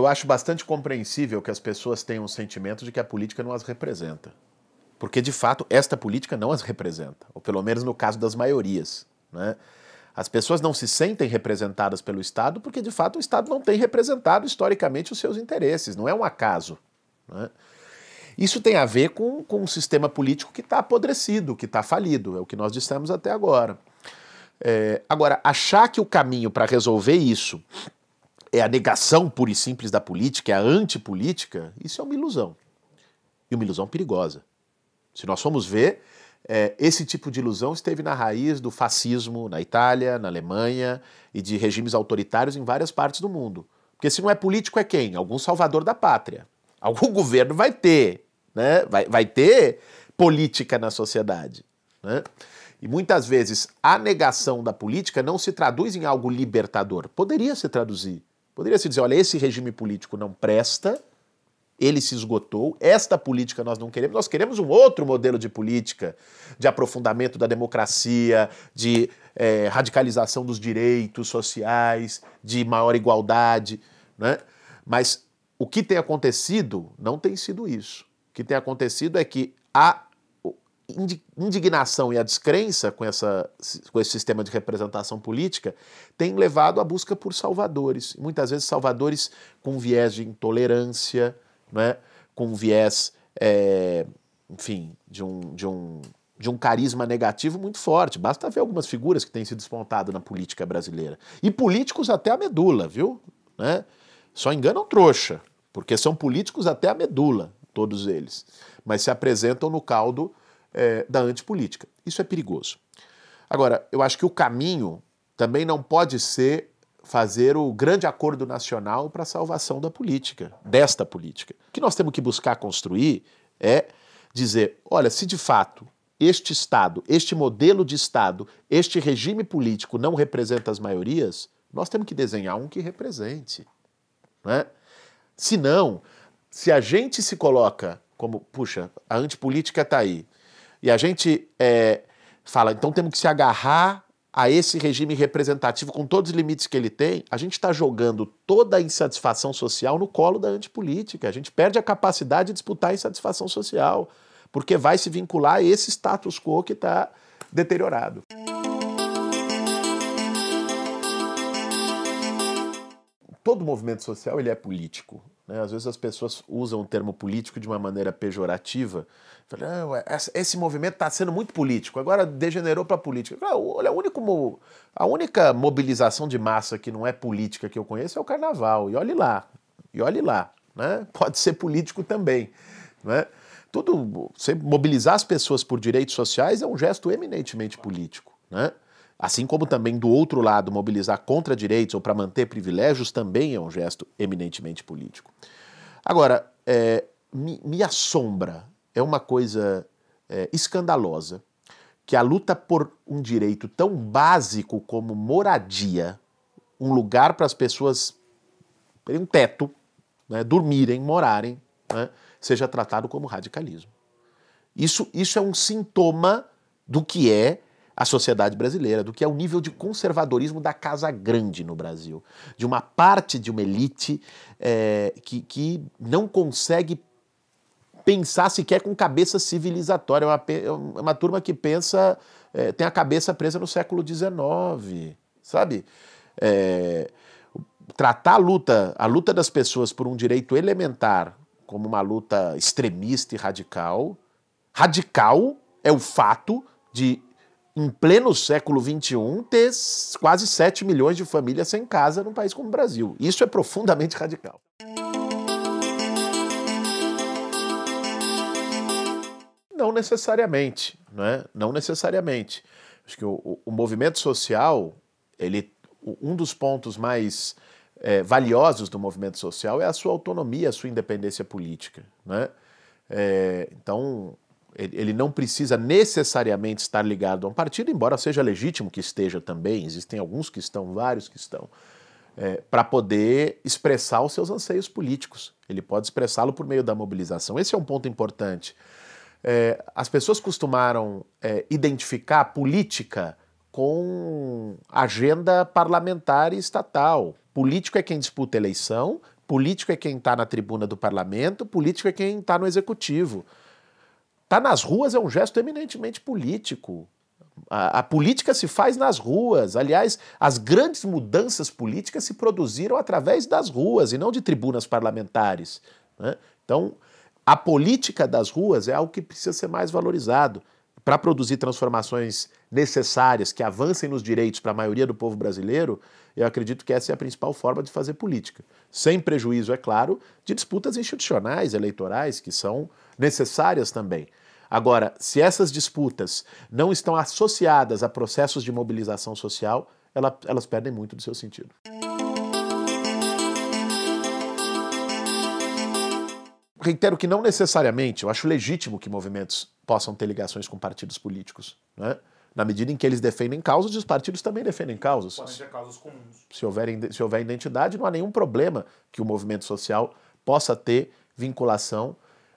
eu acho bastante compreensível que as pessoas tenham o sentimento de que a política não as representa. Porque, de fato, esta política não as representa, ou pelo menos no caso das maiorias. Né? As pessoas não se sentem representadas pelo Estado porque, de fato, o Estado não tem representado historicamente os seus interesses, não é um acaso. Né? Isso tem a ver com, com um sistema político que está apodrecido, que está falido, é o que nós dissemos até agora. É, agora, achar que o caminho para resolver isso é a negação pura e simples da política, é a antipolítica, isso é uma ilusão. E uma ilusão perigosa. Se nós formos ver, é, esse tipo de ilusão esteve na raiz do fascismo na Itália, na Alemanha e de regimes autoritários em várias partes do mundo. Porque se não é político, é quem? Algum salvador da pátria. Algum governo vai ter, né? vai, vai ter política na sociedade. Né? E muitas vezes a negação da política não se traduz em algo libertador. Poderia se traduzir, Poderia se dizer, olha, esse regime político não presta, ele se esgotou, esta política nós não queremos, nós queremos um outro modelo de política, de aprofundamento da democracia, de é, radicalização dos direitos sociais, de maior igualdade, né? Mas o que tem acontecido não tem sido isso. O que tem acontecido é que há indignação e a descrença com, essa, com esse sistema de representação política tem levado à busca por salvadores. Muitas vezes, salvadores com viés de intolerância, né? com viés, é, enfim, de um, de, um, de um carisma negativo muito forte. Basta ver algumas figuras que têm se despontado na política brasileira. E políticos até a medula, viu? Né? Só enganam trouxa, porque são políticos até a medula, todos eles. Mas se apresentam no caldo é, da antipolítica. Isso é perigoso. Agora, eu acho que o caminho também não pode ser fazer o grande acordo nacional para a salvação da política, desta política. O que nós temos que buscar construir é dizer: olha, se de fato este Estado, este modelo de Estado, este regime político não representa as maiorias, nós temos que desenhar um que represente. Né? Se não, se a gente se coloca como, puxa, a antipolítica está aí, e a gente é, fala, então temos que se agarrar a esse regime representativo com todos os limites que ele tem, a gente está jogando toda a insatisfação social no colo da antipolítica. A gente perde a capacidade de disputar a insatisfação social, porque vai se vincular a esse status quo que está deteriorado. todo movimento social ele é político. Né? Às vezes as pessoas usam o termo político de uma maneira pejorativa. Falam, é, ah, esse movimento está sendo muito político, agora degenerou para política. Ah, olha, a única mobilização de massa que não é política que eu conheço é o carnaval. E olhe lá, e olhe lá. Né? Pode ser político também. Né? Tudo, mobilizar as pessoas por direitos sociais é um gesto eminentemente político. Né? Assim como também, do outro lado, mobilizar contra direitos ou para manter privilégios também é um gesto eminentemente político. Agora, é, me, me, assombra, é uma coisa é, escandalosa, que a luta por um direito tão básico como moradia, um lugar para as pessoas terem um teto, né, dormirem, morarem, né, seja tratado como radicalismo. Isso, isso é um sintoma do que é a sociedade brasileira, do que é o nível de conservadorismo da Casa Grande no Brasil, de uma parte de uma elite é, que, que não consegue pensar sequer com cabeça civilizatória. É uma, é, é uma turma que pensa, é, tem a cabeça presa no século XIX, sabe? É, tratar a luta, a luta das pessoas por um direito elementar como uma luta extremista e radical, radical é o fato de em pleno século XXI, ter quase 7 milhões de famílias sem casa num país como o Brasil. Isso é profundamente radical. Não necessariamente, né? não necessariamente. Acho que o, o, o movimento social, ele, um dos pontos mais é, valiosos do movimento social é a sua autonomia, a sua independência política. Né? É, então, ele não precisa necessariamente estar ligado a um partido, embora seja legítimo que esteja também, existem alguns que estão, vários que estão, é, para poder expressar os seus anseios políticos. Ele pode expressá-lo por meio da mobilização. Esse é um ponto importante. É, as pessoas costumaram é, identificar política com agenda parlamentar e estatal. Político é quem disputa eleição, político é quem está na tribuna do parlamento, político é quem está no executivo. Tá nas ruas é um gesto eminentemente político. A, a, política se faz nas ruas. Aliás, as grandes mudanças políticas se produziram através das ruas e não de tribunas parlamentares. Né? Então, a política das ruas é algo que precisa ser mais valorizado para produzir transformações necessárias que avancem nos direitos para a maioria do povo brasileiro, eu acredito que essa é a principal forma de fazer política. Sem prejuízo, é claro, de disputas institucionais, eleitorais, que são necessárias também. Agora, se essas disputas não estão associadas a processos de mobilização social, ela, elas perdem muito do seu sentido. Reitero que não necessariamente, eu acho legítimo que movimentos possam ter ligações com partidos políticos. Né? Na medida em que eles defendem causas, os partidos também defendem causas. Podem ser causas comuns. Se houver, se houver identidade, não há nenhum problema que o movimento social possa ter vinculação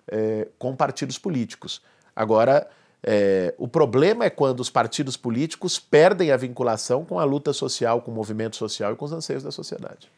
eh, com partidos políticos. Agora, é, o problema é quando os partidos políticos perdem a vinculação com a luta social, com o movimento social e com os anseios da sociedade.